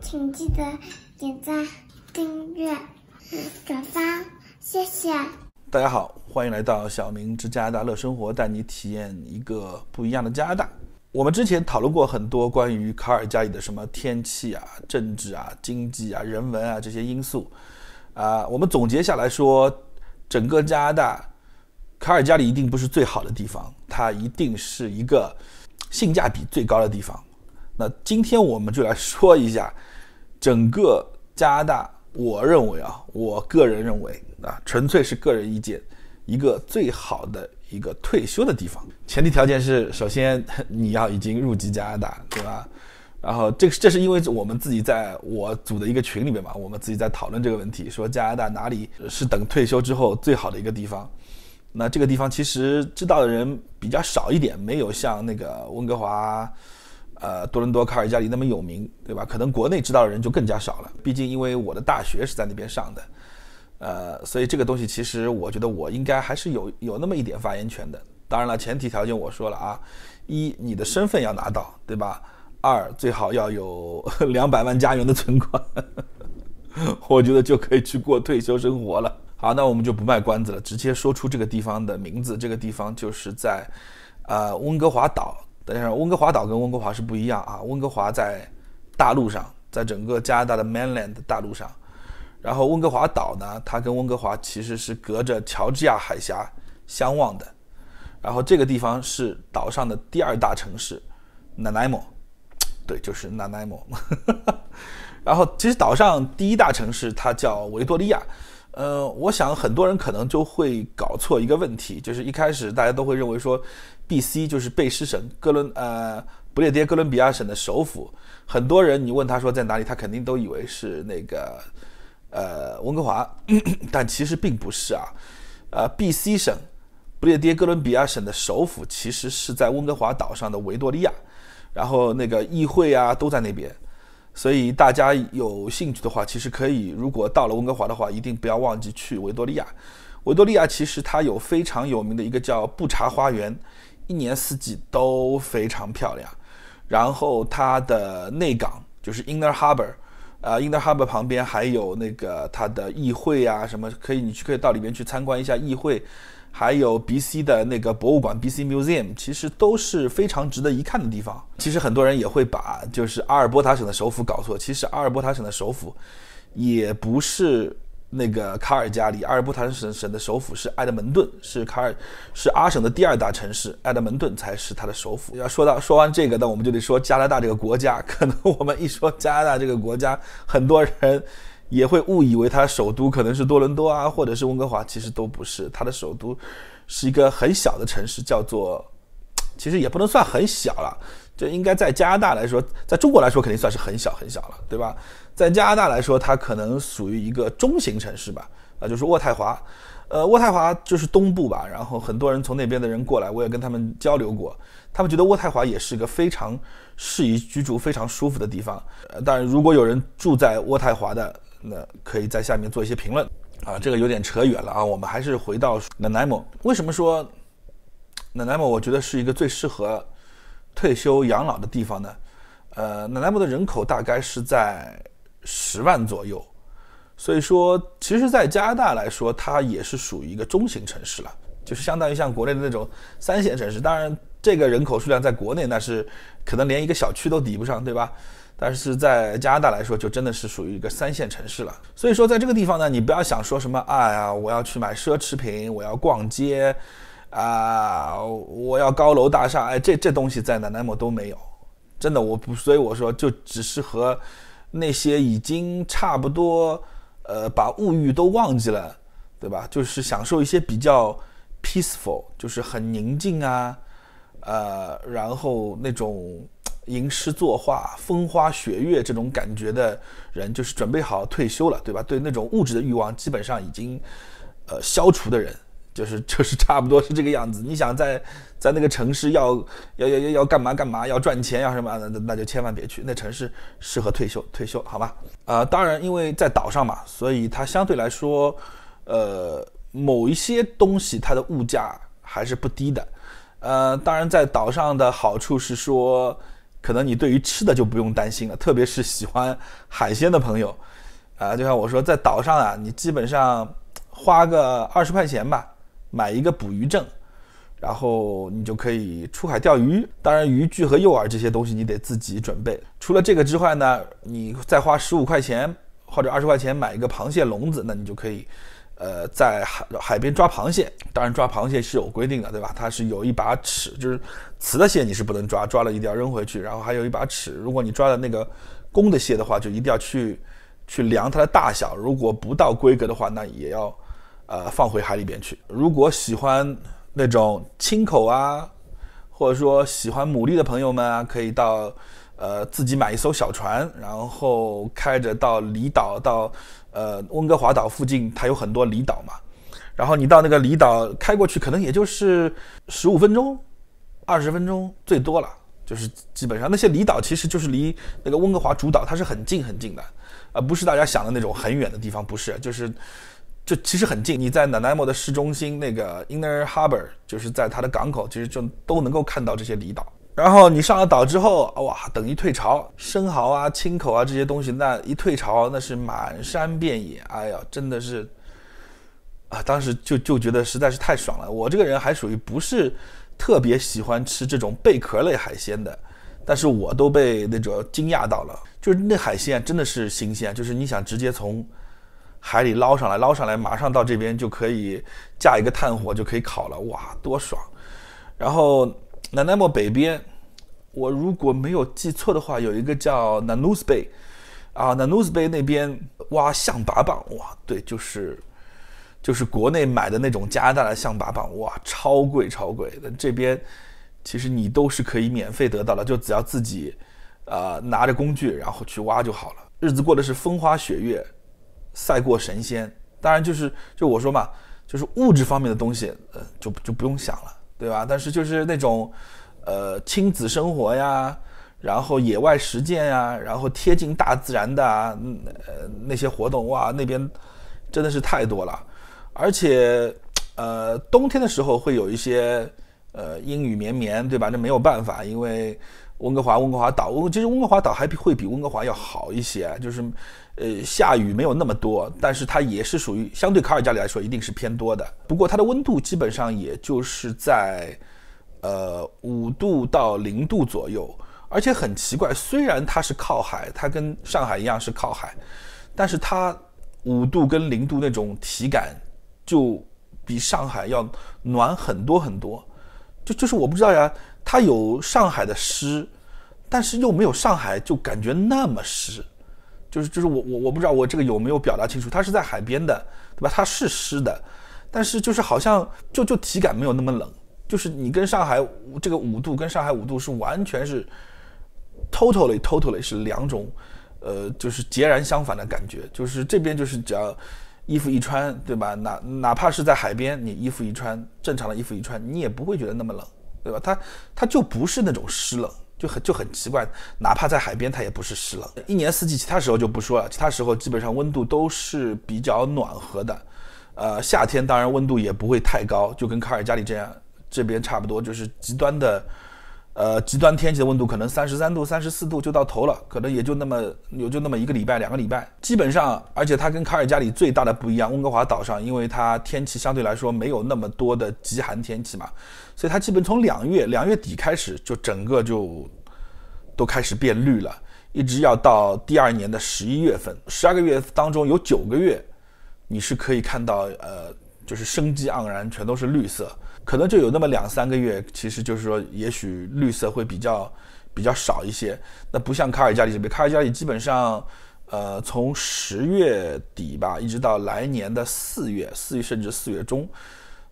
请记得点赞、订阅、转发，谢谢大家好，欢迎来到小明之家的乐生活，带你体验一个不一样的加拿大。我们之前讨论过很多关于卡尔加里的什么天气啊、政治啊、经济啊、人文啊这些因素，啊，我们总结下来说，整个加拿大，卡尔加里一定不是最好的地方，它一定是一个性价比最高的地方。那今天我们就来说一下整个加拿大。我认为啊，我个人认为啊，纯粹是个人意见，一个最好的一个退休的地方。前提条件是，首先 你要已经入籍加拿大，对吧？然后这个这是因为我们自己在我组的一个群里面嘛，我们自己在讨论这个问题，说加拿大哪里是等退休之后最好的一个地方。那这个地方其实知道的人比较少一点，没有像那个温哥华。呃，多伦多、卡尔加里那么有名，对吧？可能国内知道的人就更加少了。毕竟，因为我的大学是在那边上的，呃，所以这个东西其实我觉得我应该还是有有那么一点发言权的。当然了，前提条件我说了啊，一你的身份要拿到，对吧？二最好要有 两百万加元的存款，我觉得就可以去过退休生活了。好，那我们就不卖关子了，直接说出这个地方的名字。这个地方就是在，呃，温哥华岛。大家知温哥华岛跟温哥华是不一样啊，温哥华在大陆上，在整个加拿大的 mainland 大陆上，然后温哥华岛呢，它跟温哥华其实是隔着乔治亚海峡相望的，然后这个地方是岛上的第二大城市，Nanaimo，对，就是 Nanaimo，然后其实岛上第一大城市它叫维多利亚。呃，我想很多人可能就会搞错一个问题，就是一开始大家都会认为说，BC 就是贝斯省，哥伦呃不列颠哥伦比亚省的首府。很多人你问他说在哪里，他肯定都以为是那个，呃温哥华，但其实并不是啊。呃，BC 省不列颠哥伦比亚省的首府其实是在温哥华岛上的维多利亚，然后那个议会啊都在那边。所以大家有兴趣的话，其实可以，如果到了温哥华的话，一定不要忘记去维多利亚。维多利亚其实它有非常有名的一个叫布查花园，一年四季都非常漂亮。然后它的内港就是 Inner h a r b o r 啊，Inner h a r b o r 旁边还有那个它的议会啊，什么可以你去可以到里面去参观一下议会。还有 B.C. 的那个博物馆 B.C. Museum，其实都是非常值得一看的地方。其实很多人也会把就是阿尔伯塔省的首府搞错。其实阿尔伯塔省的首府，也不是那个卡尔加里。阿尔伯塔省省的首府是埃德蒙顿，是卡尔，是阿省的第二大城市。埃德蒙顿才是它的首府。要说到说完这个，那我们就得说加拿大这个国家。可能我们一说加拿大这个国家，很多人。也会误以为它首都可能是多伦多啊，或者是温哥华，其实都不是，它的首都是一个很小的城市，叫做，其实也不能算很小了，这应该在加拿大来说，在中国来说肯定算是很小很小了，对吧？在加拿大来说，它可能属于一个中型城市吧，啊，就是渥太华，呃，渥太华就是东部吧，然后很多人从那边的人过来，我也跟他们交流过，他们觉得渥太华也是一个非常适宜居住、非常舒服的地方，呃，当然如果有人住在渥太华的。那可以在下面做一些评论啊，这个有点扯远了啊，我们还是回到 Nanaimo。为什么说 Nanaimo 我觉得是一个最适合退休养老的地方呢？呃，i m o 的人口大概是在十万左右，所以说，其实在加拿大来说，它也是属于一个中型城市了，就是相当于像国内的那种三线城市。当然。这个人口数量在国内那是可能连一个小区都抵不上，对吧？但是在加拿大来说，就真的是属于一个三线城市了。所以说，在这个地方呢，你不要想说什么，哎呀，我要去买奢侈品，我要逛街，啊，我要高楼大厦，哎，这这东西在南南莫都没有。真的，我不，所以我说就只适合那些已经差不多，呃，把物欲都忘记了，对吧？就是享受一些比较 peaceful，就是很宁静啊。呃，然后那种吟诗作画、风花雪月这种感觉的人，就是准备好退休了，对吧？对那种物质的欲望基本上已经，呃，消除的人，就是就是差不多是这个样子。你想在在那个城市要 要要要要干嘛干嘛？要赚钱要什么？那那就千万别去那城市，适合退休退休，好吧？呃，当然，因为在岛上嘛，所以它相对来说，呃，某一些东西它的物价还是不低的。呃，当然，在岛上的好处是说，可能你对于吃的就不用担心了，特别是喜欢海鲜的朋友，啊，就像我说，在岛上啊，你基本上花个二十块钱吧，买一个捕鱼证，然后你就可以出海钓鱼。当然，渔具和诱饵这些东西你得自己准备。除了这个之外呢，你再花十五块钱或者二十块钱买一个螃蟹笼子，那你就可以。呃，在海海边抓螃蟹，当然抓螃蟹是有规定的，对吧？它是有一把尺，就是雌的蟹你是不能抓，抓了一定要扔回去。然后还有一把尺，如果你抓了那个公的蟹的话，就一定要去去量它的大小，如果不到规格的话，那也要呃放回海里边去。如果喜欢那种青口啊，或者说喜欢牡蛎的朋友们啊，可以到呃自己买一艘小船，然后开着到离岛到。呃，温哥华岛附近它有很多离岛嘛，然后你到那个离岛开过去，可能也就是十五分钟、二十分钟最多了，就是基本上那些离岛其实就是离那个温哥华主岛它是很近很近的，啊，不是大家想的那种很远的地方，不是，就是就其实很近。你在南 m 莫的市中心那个 Inner h a r b o r 就是在它的港口，其实就都能够看到这些离岛。然后你上了岛之后，哇，等一退潮，生蚝啊、青口啊这些东西，那一退潮那是满山遍野，哎呀，真的是，啊，当时就就觉得实在是太爽了。我这个人还属于不是特别喜欢吃这种贝壳类海鲜的，但是我都被那种惊讶到了，就是那海鲜真的是新鲜，就是你想直接从海里捞上来，捞上来马上到这边就可以架一个炭火就可以烤了，哇，多爽！然后。南南莫北边，我如果没有记错的话，有一个叫 Nanus Bay，啊，Nanus Bay 那边挖象拔蚌，哇，对，就是，就是国内买的那种加拿大的象拔蚌，哇，超贵超贵。的。这边其实你都是可以免费得到的，就只要自己，呃，拿着工具然后去挖就好了。日子过的是风花雪月，赛过神仙。当然就是就我说嘛，就是物质方面的东西，呃，就就不用想了。对吧？但是就是那种，呃，亲子生活呀，然后野外实践呀，然后贴近大自然的啊，呃，那些活动哇，那边真的是太多了，而且，呃，冬天的时候会有一些，呃，阴雨绵绵，对吧？那没有办法，因为。温哥华，温哥华岛，温其实温哥华岛还会比温哥华要好一些，就是，呃，下雨没有那么多，但是它也是属于相对卡尔加里来说一定是偏多的。不过它的温度基本上也就是在，呃，五度到零度左右，而且很奇怪，虽然它是靠海，它跟上海一样是靠海，但是它五度跟零度那种体感，就比上海要暖很多很多。就就是我不知道呀，它有上海的湿，但是又没有上海就感觉那么湿，就是就是我我我不知道我这个有没有表达清楚，它是在海边的，对吧？它是湿的，但是就是好像就就体感没有那么冷，就是你跟上海这个五度跟上海五度是完全是 totally totally 是两种，呃，就是截然相反的感觉，就是这边就是只要。衣服一穿，对吧？哪哪怕是在海边，你衣服一穿，正常的衣服一穿，你也不会觉得那么冷，对吧？它它就不是那种湿冷，就很就很奇怪。哪怕在海边，它也不是湿冷。一年四季，其他时候就不说了，其他时候基本上温度都是比较暖和的。呃，夏天当然温度也不会太高，就跟卡尔加里这样这边差不多，就是极端的。呃，极端天气的温度可能三十三度、三十四度就到头了，可能也就那么有就那么一个礼拜、两个礼拜，基本上，而且它跟卡尔加里最大的不一样，温哥华岛上，因为它天气相对来说没有那么多的极寒天气嘛，所以它基本从两月、两月底开始就整个就都开始变绿了，一直要到第二年的十一月份、十二个月当中有九个月，你是可以看到呃。就是生机盎然，全都是绿色，可能就有那么两三个月。其实就是说，也许绿色会比较比较少一些。那不像卡尔加里这边，卡尔加里基本上，呃，从十月底吧，一直到来年的四月、四月甚至四月中，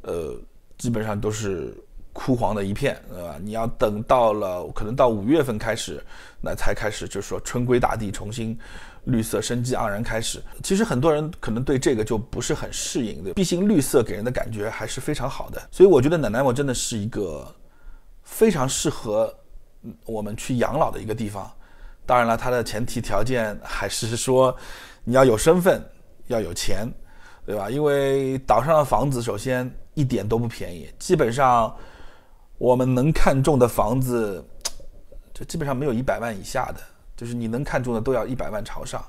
呃，基本上都是枯黄的一片，对吧？你要等到了，可能到五月份开始，那才开始就是说春归大地，重新。绿色生机盎然开始，其实很多人可能对这个就不是很适应，毕竟绿色给人的感觉还是非常好的。所以我觉得奶奶我真的是一个非常适合我们去养老的一个地方。当然了，它的前提条件还是说你要有身份，要有钱，对吧？因为岛上的房子首先一点都不便宜，基本上我们能看中的房子就基本上没有一百万以下的。就是你能看中的都要一百万朝上，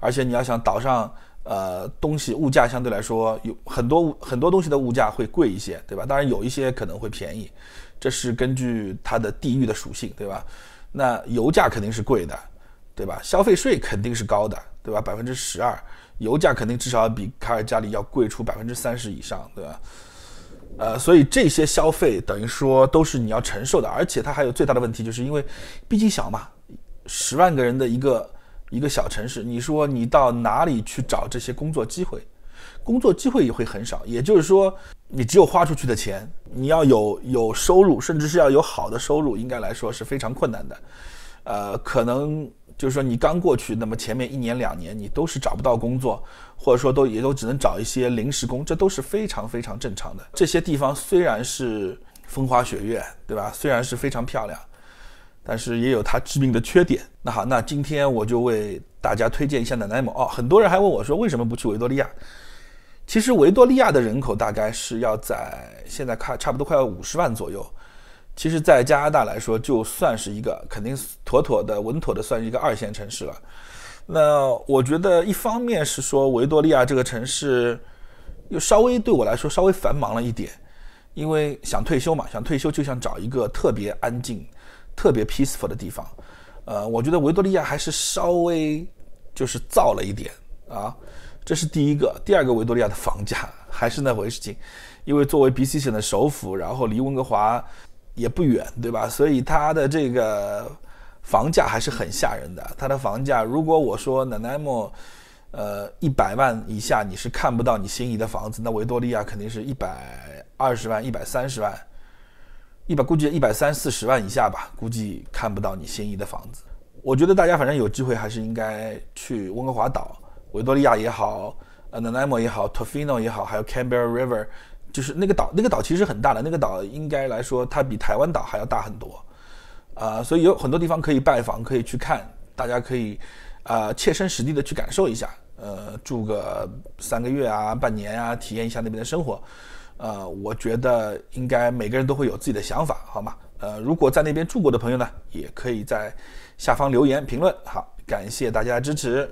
而且你要想岛上，呃，东西物价相对来说有很多物很多东西的物价会贵一些，对吧？当然有一些可能会便宜，这是根据它的地域的属性，对吧？那油价肯定是贵的，对吧？消费税肯定是高的，对吧？百分之十二，油价肯定至少比卡尔加里要贵出百分之三十以上，对吧？呃，所以这些消费等于说都是你要承受的，而且它还有最大的问题，就是因为，毕竟小嘛。十万个人的一个一个小城市，你说你到哪里去找这些工作机会？工作机会也会很少。也就是说，你只有花出去的钱，你要有有收入，甚至是要有好的收入，应该来说是非常困难的。呃，可能就是说你刚过去，那么前面一年两年你都是找不到工作，或者说都也都只能找一些临时工，这都是非常非常正常的。这些地方虽然是风花雪月，对吧？虽然是非常漂亮。但是也有它致命的缺点。那好，那今天我就为大家推荐一下奶奶某哦。很多人还问我说，为什么不去维多利亚？其实维多利亚的人口大概是要在现在看差不多快要五十万左右。其实，在加拿大来说，就算是一个肯定妥妥的、稳妥的算是一个二线城市了。那我觉得，一方面是说维多利亚这个城市又稍微对我来说稍微繁忙了一点，因为想退休嘛，想退休就想找一个特别安静。特别 peaceful 的地方，呃，我觉得维多利亚还是稍微就是造了一点啊，这是第一个。第二个，维多利亚的房价还是那回事情，因为作为 BC 省的首府，然后离温哥华也不远，对吧？所以它的这个房价还是很吓人的。它的房价，如果我说奶奶 o 呃，一百万以下你是看不到你心仪的房子，那维多利亚肯定是一百二十万、一百三十万。一百估计一百三四十万以下吧，估计看不到你心仪的房子。我觉得大家反正有机会还是应该去温哥华岛、维多利亚也好、呃，Nanaimo 也好、Tofino 也好，还有 c a m b e r a River，就是那个岛，那个岛其实很大的，那个岛应该来说它比台湾岛还要大很多，啊，所以有很多地方可以拜访，可以去看，大家可以，呃，切身实地的去感受一下，呃，住个三个月啊、半年啊，体验一下那边的生活。呃，我觉得应该每个人都会有自己的想法，好吗？呃，如果在那边住过的朋友呢，也可以在下方留言评论，好，感谢大家支持。